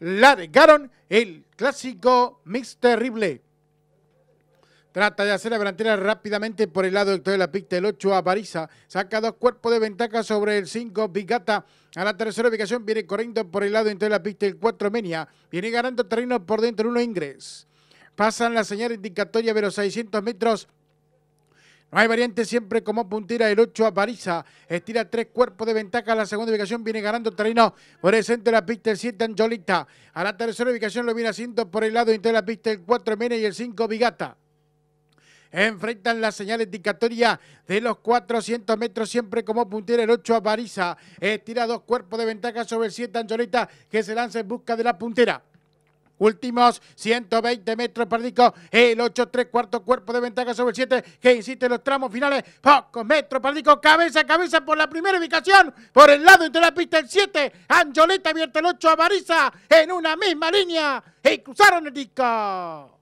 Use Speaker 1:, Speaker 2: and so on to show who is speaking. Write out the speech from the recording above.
Speaker 1: largaron el clásico mix terrible. Trata de hacer la delantera rápidamente por el lado de la pista. El 8 a Parisa. Saca dos cuerpos de ventaja sobre el 5 Bigata. A la tercera ubicación viene corriendo por el lado de la pista. El 4 Menia. Viene ganando terreno por dentro. en uno, Ingres. Pasan la señal indicatoria de los 600 metros. No hay variante siempre como puntera el 8 a Parisa. Estira tres cuerpos de ventaja a la segunda ubicación. Viene ganando terreno por el centro de la pista el 7 Angiolita. A la tercera ubicación lo viene haciendo por el lado interno de la pista el 4 Mena y el 5 Vigata enfrentan las señales indicatoria de los 400 metros, siempre como puntera el 8 a Parisa. Estira dos cuerpos de ventaja sobre el 7 anjolita que se lanza en busca de la puntera. Últimos 120 metros perdico. El 8, 3 cuarto cuerpo de ventaja sobre el 7 que insiste en los tramos finales. Pocos metros perdico. Cabeza a cabeza por la primera ubicación. Por el lado entre la pista el 7. Angioleta abierta el 8 a en una misma línea. Y cruzaron el disco.